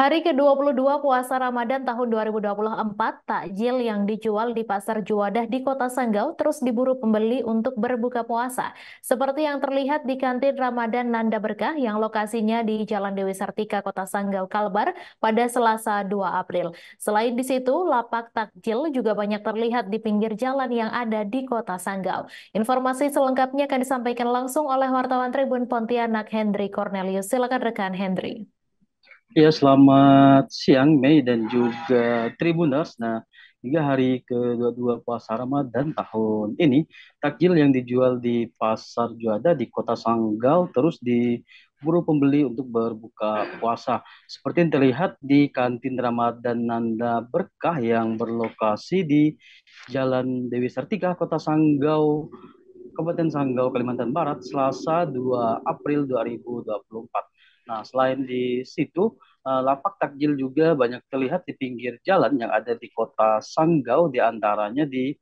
Hari ke-22 puasa Ramadan tahun 2024, takjil yang dijual di Pasar Juwadah di Kota Sanggau terus diburu pembeli untuk berbuka puasa. Seperti yang terlihat di kantin Ramadan Nanda Berkah yang lokasinya di Jalan Dewi Sartika, Kota Sanggau, Kalbar pada Selasa 2 April. Selain di situ, lapak takjil juga banyak terlihat di pinggir jalan yang ada di Kota Sanggau. Informasi selengkapnya akan disampaikan langsung oleh wartawan Tribun Pontianak Hendri Cornelius. Silakan rekan Hendri. Ya, selamat siang Mei dan juga Tribuners. Nah, hingga hari ke-22 puasa Ramadan tahun ini, takjil yang dijual di Pasar Juada di Kota Sanggau terus diburu pembeli untuk berbuka puasa. Seperti yang terlihat di kantin Ramadan Nanda Berkah yang berlokasi di Jalan Dewi Sartika, Kota Sanggau, Kabupaten Sanggau, Kalimantan Barat, Selasa 2 April 2024 Nah, selain di situ, eh, lapak takjil juga banyak terlihat di pinggir jalan yang ada di kota Sanggau, di antaranya di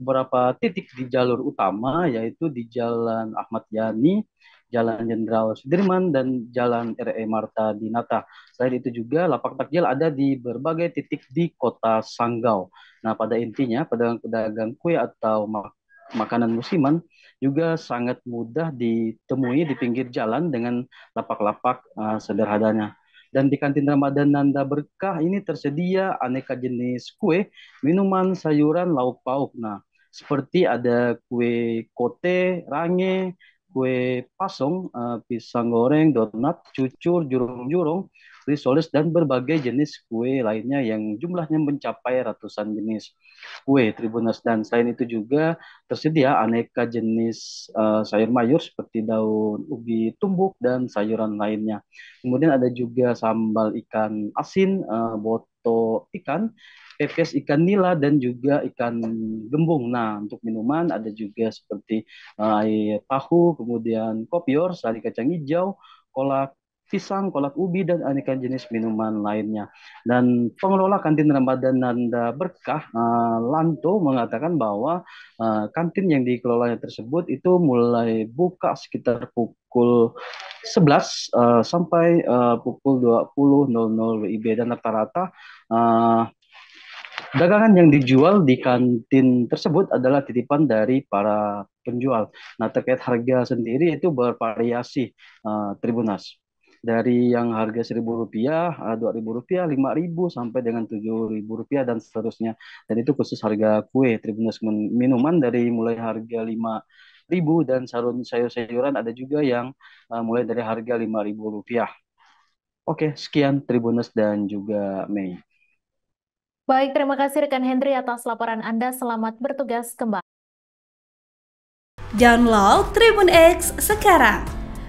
beberapa titik di jalur utama, yaitu di Jalan Ahmad Yani, Jalan Jenderal Sudirman, dan Jalan RE Marta Dinata. Selain itu juga, lapak takjil ada di berbagai titik di kota Sanggau. Nah, pada intinya, pedagang-pedagang kue atau makanan, makanan musiman juga sangat mudah ditemui di pinggir jalan dengan lapak-lapak uh, sederhananya. Dan di kantin Ramadan Nanda Berkah ini tersedia aneka jenis kue, minuman, sayuran, lauk pauk. Nah, seperti ada kue kote, range, kue pasong, uh, pisang goreng, donat, cucur, jurung-jurung, risoles, dan berbagai jenis kue lainnya yang jumlahnya mencapai ratusan jenis kue Tribunas. Dan selain itu juga tersedia aneka jenis uh, sayur mayur seperti daun ubi tumbuk dan sayuran lainnya. Kemudian ada juga sambal ikan asin, uh, boto ikan, pepes ikan nila dan juga ikan gembung. Nah, untuk minuman ada juga seperti eh, air tahu, kemudian kopior, sari kacang hijau, kolak pisang, kolak ubi, dan aneka jenis minuman lainnya. Dan pengelola kantin Ramadan Nanda Berkah, uh, Lanto mengatakan bahwa uh, kantin yang dikelolanya tersebut itu mulai buka sekitar pukul 11 uh, eh, sampai uh, pukul 20.00 WIB dan rata-rata uh, Dagangan yang dijual di kantin tersebut adalah titipan dari para penjual. Nah, terkait harga sendiri itu bervariasi, uh, Tribunas dari yang harga seribu rupiah, eh, dua ribu rupiah, lima ribu sampai dengan tujuh ribu rupiah dan seterusnya. Dan itu khusus harga kue, Tribunus minuman dari mulai harga lima ribu dan sarun sayur-sayuran ada juga yang uh, mulai dari harga lima ribu rupiah. Oke, sekian Tribunus dan juga Mei. Baik, terima kasih rekan Hendry atas laporan Anda. Selamat bertugas kembali. Download Tribun X sekarang